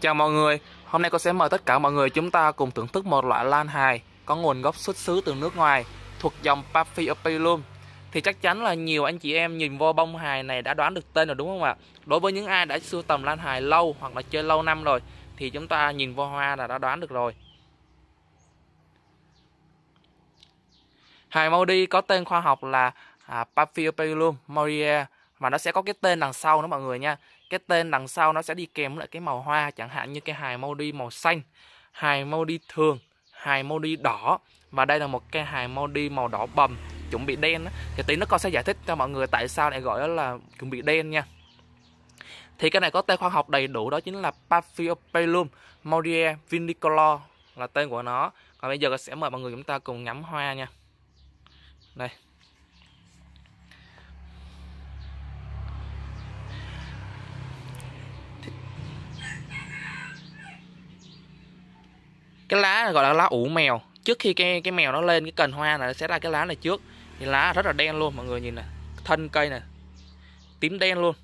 Chào mọi người, hôm nay con sẽ mời tất cả mọi người chúng ta cùng thưởng thức một loại lan hài có nguồn gốc xuất xứ từ nước ngoài thuộc dòng Paphiopilum. Thì chắc chắn là nhiều anh chị em nhìn vô bông hài này đã đoán được tên rồi đúng không ạ? Đối với những ai đã sưu tầm lan hài lâu hoặc là chơi lâu năm rồi thì chúng ta nhìn vô hoa là đã đoán được rồi. Hài đi có tên khoa học là à, Paphiopilum moria mà nó sẽ có cái tên đằng sau đó mọi người nha cái tên đằng sau nó sẽ đi kèm lại cái màu hoa chẳng hạn như cái hài Maudi màu xanh hài Maudi thường hài Maudi đỏ và đây là một cái hài Maudi màu đỏ bầm chuẩn bị đen đó. thì tí nó con sẽ giải thích cho mọi người tại sao lại gọi đó là chuẩn bị đen nha thì cái này có tên khoa học đầy đủ đó chính là Paphiopelum Maudie vinicolor là tên của nó còn bây giờ sẽ mời mọi người chúng ta cùng ngắm hoa nha đây cái lá gọi là lá ủ mèo trước khi cái cái mèo nó lên cái cần hoa là sẽ ra cái lá này trước thì lá rất là đen luôn mọi người nhìn này thân cây này tím đen luôn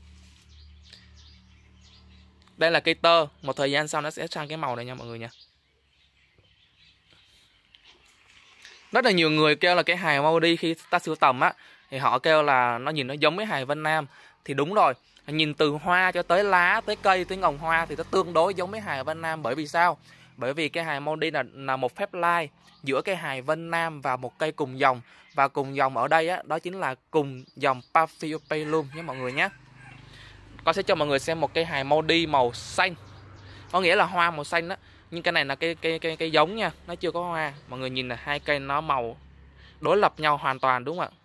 đây là cây tơ một thời gian sau nó sẽ sang cái màu này nha mọi người nha rất là nhiều người kêu là cái hài mau đi khi ta sưu tầm á thì họ kêu là nó nhìn nó giống với hài Vân Nam thì đúng rồi nhìn từ hoa cho tới lá tới cây tới ngồng hoa thì nó tương đối giống với hài Vân Nam bởi vì sao bởi vì cây hài Mondi là, là một phép lai giữa cây hài Vân Nam và một cây cùng dòng và cùng dòng ở đây á, đó chính là cùng dòng Paphiopelum nhé mọi người nhé con sẽ cho mọi người xem một cây hài Mondi màu xanh có nghĩa là hoa màu xanh đó nhưng cái này là cái cây cây cây giống nha nó chưa có hoa mọi người nhìn là hai cây nó màu đối lập nhau hoàn toàn đúng không ạ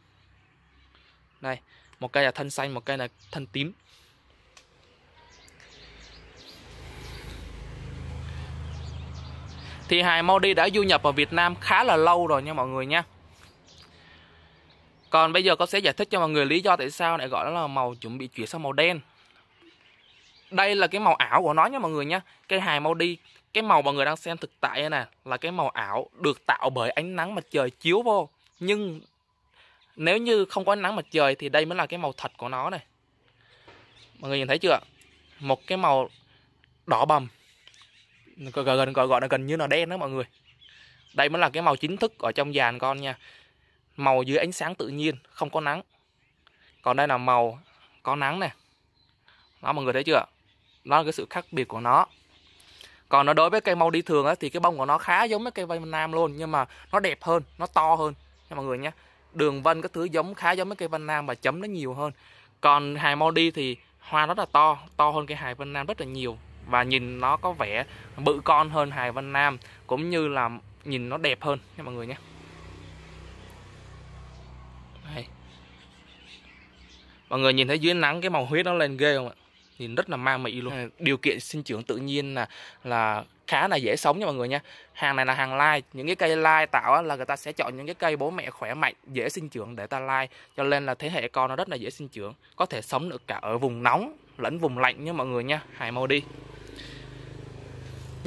đây một cây là thân xanh một cây là thân tím Thì hài Maudi đã du nhập vào Việt Nam khá là lâu rồi nha mọi người nha Còn bây giờ con sẽ giải thích cho mọi người lý do tại sao lại gọi là màu chuẩn bị chuyển sang màu đen Đây là cái màu ảo của nó nha mọi người nha cái hài Maudi Cái màu mọi người đang xem thực tại đây nè Là cái màu ảo được tạo bởi ánh nắng mặt trời chiếu vô Nhưng nếu như không có ánh nắng mặt trời thì đây mới là cái màu thật của nó này mọi người nhìn thấy chưa một cái màu đỏ bầm gọi, gọi, gọi, là gần như là đen đó mọi người đây mới là cái màu chính thức ở trong dàn con nha màu dưới ánh sáng tự nhiên không có nắng còn đây là màu có nắng nè đó mọi người thấy chưa đó là cái sự khác biệt của nó còn nó đối với cây màu đi thường á, thì cái bông của nó khá giống với cây vây nam luôn nhưng mà nó đẹp hơn nó to hơn nha mọi người nhé đường vân các thứ giống khá giống với cây vân nam và chấm nó nhiều hơn còn hài mau đi thì hoa rất là to to hơn cây hài vân nam rất là nhiều và nhìn nó có vẻ bự con hơn Hải Văn Nam cũng như là nhìn nó đẹp hơn nha mọi người nhé Đây. mọi người nhìn thấy dưới nắng cái màu huyết nó lên ghê không ạ nhìn rất là ma mị luôn điều kiện sinh trưởng tự nhiên là là khá là dễ sống nha mọi người nha hàng này là hàng lai những cái cây lai tạo là người ta sẽ chọn những cái cây bố mẹ khỏe mạnh dễ sinh trưởng để ta lai cho nên là thế hệ con nó rất là dễ sinh trưởng có thể sống được cả ở vùng nóng lẫn vùng lạnh nha mọi người nha hài mau đi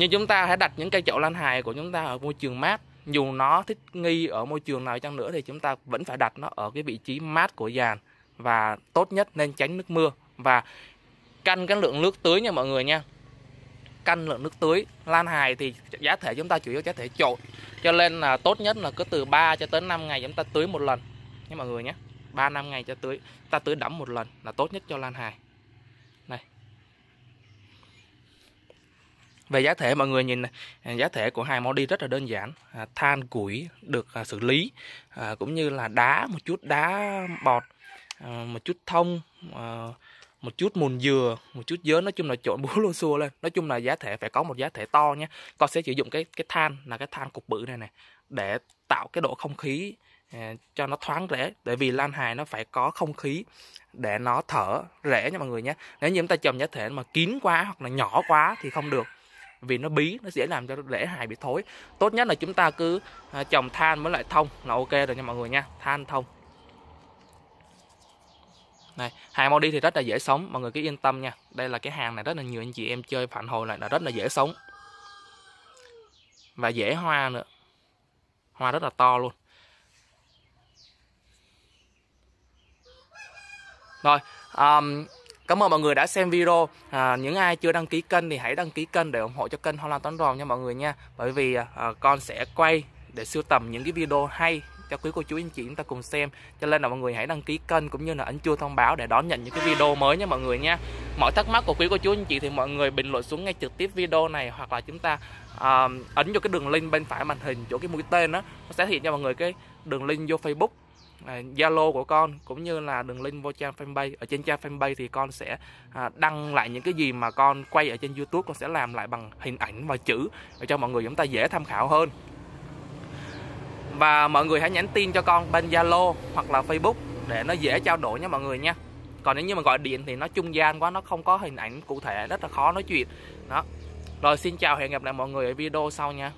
nhưng chúng ta hãy đặt những cây chậu lan hài của chúng ta ở môi trường mát dù nó thích nghi ở môi trường nào chăng nữa thì chúng ta vẫn phải đặt nó ở cái vị trí mát của dàn và tốt nhất nên tránh nước mưa và căn cái lượng nước tưới nha mọi người nha căn lượng nước tưới lan hài thì giá thể chúng ta chủ yếu giá thể trộn cho nên là tốt nhất là cứ từ 3 cho tới 5 ngày chúng ta tưới một lần nha mọi người nhé 3 năm ngày cho tưới ta tưới đẫm một lần là tốt nhất cho lan hài về giá thể mọi người nhìn này, giá thể của hai món đi rất là đơn giản à, than củi được à, xử lý à, cũng như là đá một chút đá bọt à, một chút thông à, một chút mùn dừa một chút dớn nói chung là trộn búa luôn xua lên nói chung là giá thể phải có một giá thể to nhé con sẽ sử dụng cái cái than là cái than cục bự này này để tạo cái độ không khí à, cho nó thoáng rễ bởi vì lan hài nó phải có không khí để nó thở rễ nha mọi người nhé nếu như chúng ta trồng giá thể mà kín quá hoặc là nhỏ quá thì không được vì nó bí nó dễ làm cho rễ hài bị thối tốt nhất là chúng ta cứ à, trồng than với lại thông là ok rồi nha mọi người nha than thông này, hai hàng đi thì rất là dễ sống, mọi người cứ yên tâm nha. Đây là cái hàng này rất là nhiều anh chị em chơi phản hồi lại là rất là dễ sống. Và dễ hoa nữa. Hoa rất là to luôn. Rồi, um, Cảm ơn mọi người đã xem video. À, những ai chưa đăng ký kênh thì hãy đăng ký kênh để ủng hộ cho kênh Holland Toán Ròn nha mọi người nha. Bởi vì à, à, con sẽ quay để sưu tầm những cái video hay cho quý cô chú anh chị chúng ta cùng xem cho nên là mọi người hãy đăng ký kênh cũng như là ấn chuông thông báo để đón nhận những cái video mới nha mọi người nha mọi thắc mắc của quý cô chú anh chị thì mọi người bình luận xuống ngay trực tiếp video này hoặc là chúng ta uh, ấn vào cái đường link bên phải màn hình chỗ cái mũi tên đó nó sẽ hiện cho mọi người cái đường link vô facebook À, Zalo của con cũng như là đường link vô trang fanpage ở trên trang fanpage thì con sẽ à, đăng lại những cái gì mà con quay ở trên YouTube con sẽ làm lại bằng hình ảnh và chữ để cho mọi người chúng ta dễ tham khảo hơn và mọi người hãy nhắn tin cho con bên Zalo hoặc là Facebook để nó dễ trao đổi nha mọi người nha còn nếu như mà gọi điện thì nó trung gian quá nó không có hình ảnh cụ thể rất là khó nói chuyện đó rồi xin chào hẹn gặp lại mọi người ở video sau nha